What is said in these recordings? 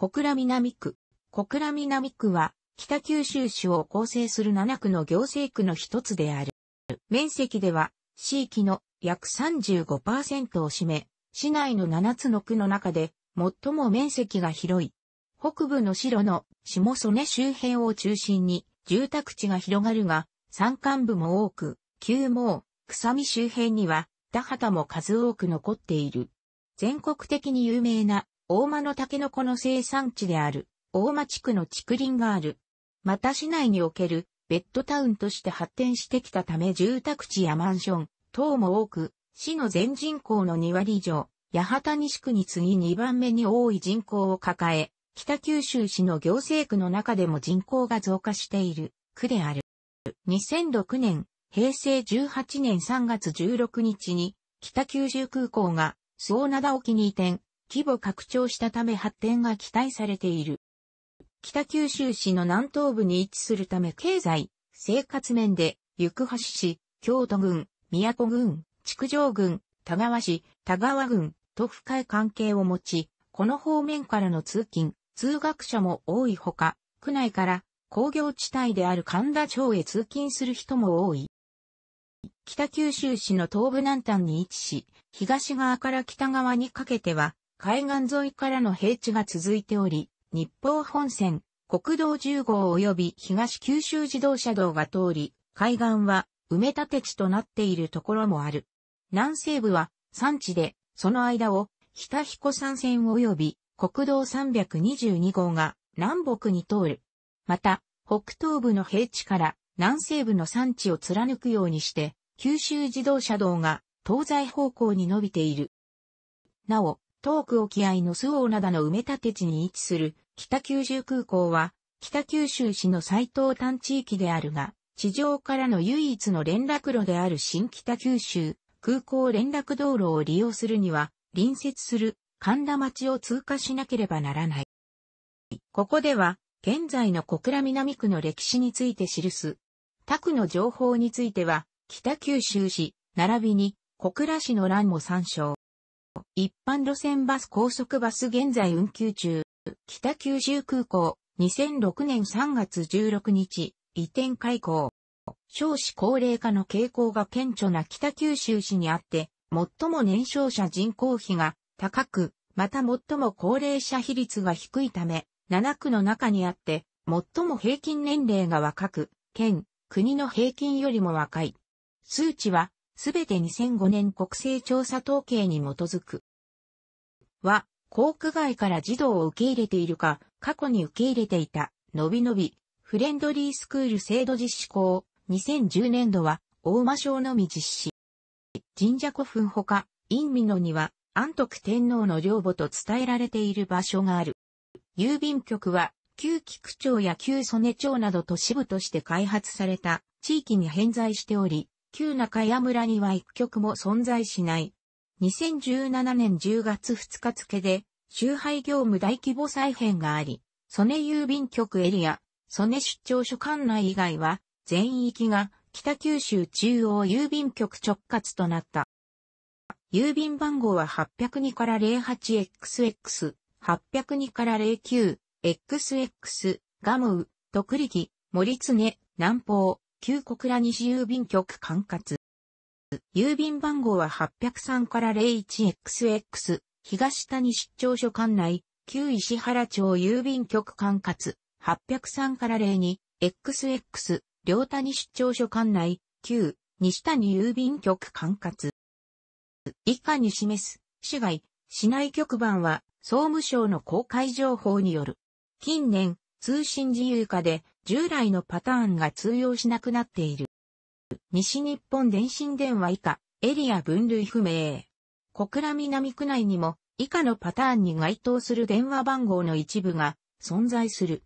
小倉南区。小倉南区は、北九州市を構成する7区の行政区の一つである。面積では、地域の約35%を占め、市内の7つの区の中で、最も面積が広い。北部の城の下曽根周辺を中心に、住宅地が広がるが、山間部も多く、旧毛、草見周辺には、田畑も数多く残っている。全国的に有名な大間のタケノコの生産地である、大間地区の竹林がある。また市内におけるベッドタウンとして発展してきたため住宅地やマンション等も多く、市の全人口の2割以上、八幡西区に次2番目に多い人口を抱え、北九州市の行政区の中でも人口が増加している区である。2006年、平成18年3月16日に北九州空港が総灘沖に移転、規模拡張したため発展が期待されている。北九州市の南東部に位置するため経済、生活面で、行橋市、京都郡、宮古郡、築城郡、田川市、田川郡と深い関係を持ち、この方面からの通勤、通学者も多いほか、区内から工業地帯である神田町へ通勤する人も多い。北九州市の東部南端に位置し、東側から北側にかけては海岸沿いからの平地が続いており、日方本線、国道10号及び東九州自動車道が通り、海岸は埋め立て地となっているところもある。南西部は山地で、その間を、北彦山線及び国道322号が南北に通る。また、北東部の平地から南西部の山地を貫くようにして、九州自動車道が東西方向に伸びている。なお、東区沖合の周防灘の埋め立て地に位置する北九州空港は、北九州市の最東端地域であるが、地上からの唯一の連絡路である新北九州空港連絡道路を利用するには、隣接する神田町を通過しなければならない。ここでは、現在の小倉南区の歴史について記す。他区の情報については、北九州市、並びに小倉市の欄も参照。一般路線バス高速バス現在運休中。北九州空港、2006年3月16日、移転開港。少子高齢化の傾向が顕著な北九州市にあって、最も年少者人口比が高く、また最も高齢者比率が低いため、7区の中にあって、最も平均年齢が若く、県、国の平均よりも若い。数値は、すべて2005年国勢調査統計に基づく。は、校区外から児童を受け入れているか、過去に受け入れていた、のびのび、フレンドリースクール制度実施校、2010年度は、大間省のみ実施。神社古墳ほか、陰美野には、安徳天皇の陵墓と伝えられている場所がある。郵便局は、旧菊町や旧曽根町など都市部として開発された地域に偏在しており、旧中屋村には一局も存在しない2017年10月2日付で、周廃業務大規模再編があり、曽根郵便局エリア、曽根出張所管内以外は、全域が北九州中央郵便局直轄となった。郵便番号は802から 08XX、802から 09XX、ガムウ、徳力、森常、南方、旧小倉西郵便局管轄。郵便番号は803から 01XX、東谷出張所管内、旧石原町郵便局管轄、803から 02XX、両谷出張所管内、旧西谷郵便局管轄。以下に示す、市外、市内局番は、総務省の公開情報による。近年、通信自由化で、従来のパターンが通用しなくなっている。西日本電信電話以下、エリア分類不明。小倉南区内にも、以下のパターンに該当する電話番号の一部が存在する。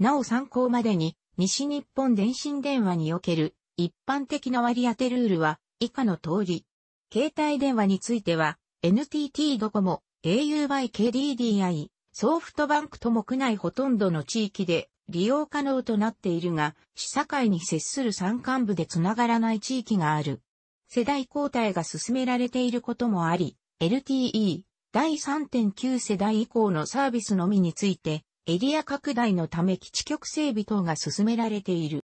なお参考までに、西日本電信電話における一般的な割り当てルールは以下の通り。携帯電話については、NTT ドコモ、au by KDDI、ソフトバンクとも区内ほとんどの地域で利用可能となっているが、市境に接する山間部でつながらない地域がある。世代交代が進められていることもあり、LTE 第3.9世代以降のサービスのみについて、エリア拡大のため基地局整備等が進められている。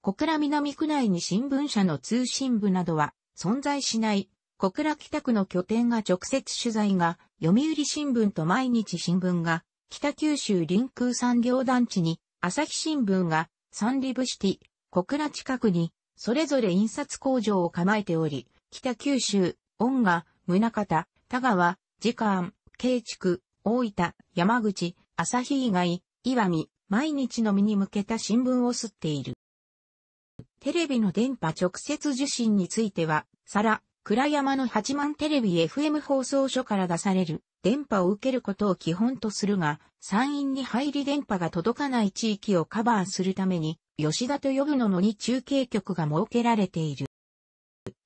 小倉南区内に新聞社の通信部などは存在しない。小倉北区の拠点が直接取材が、読売新聞と毎日新聞が、北九州臨空産業団地に朝日新聞がサンリブシティ、小倉近くに、それぞれ印刷工場を構えており、北九州、恩賀、宗方、田川、時間、慶畜、大分、山口、朝日以外、岩見、毎日のみに向けた新聞を吸っている。テレビの電波直接受信については、皿、倉山の八幡テレビ FM 放送所から出される電波を受けることを基本とするが、山陰に入り電波が届かない地域をカバーするために、吉田と呼ぶののに中継局が設けられている。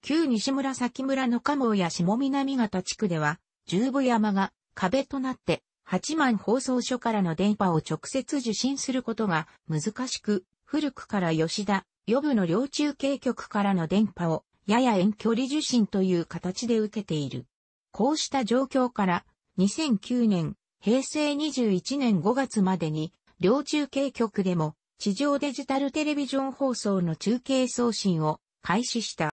旧西村崎村の加茂や下南方地区では、十部山が壁となって、八幡放送所からの電波を直接受信することが難しく、古くから吉田、呼ぶの両中継局からの電波を、やや遠距離受信という形で受けている。こうした状況から、2009年、平成21年5月までに、両中継局でも、地上デジタルテレビジョン放送の中継送信を開始した。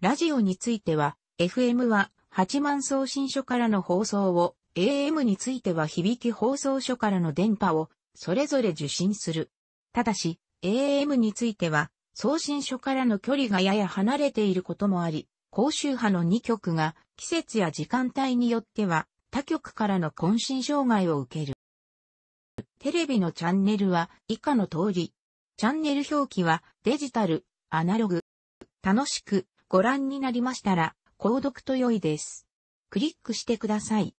ラジオについては、FM は8万送信所からの放送を、AM については響き放送所からの電波を、それぞれ受信する。ただし、AM については、送信所からの距離がやや離れていることもあり、高周波の2局が季節や時間帯によっては他局からの渾身障害を受ける。テレビのチャンネルは以下の通り。チャンネル表記はデジタル、アナログ。楽しくご覧になりましたら、購読と良いです。クリックしてください。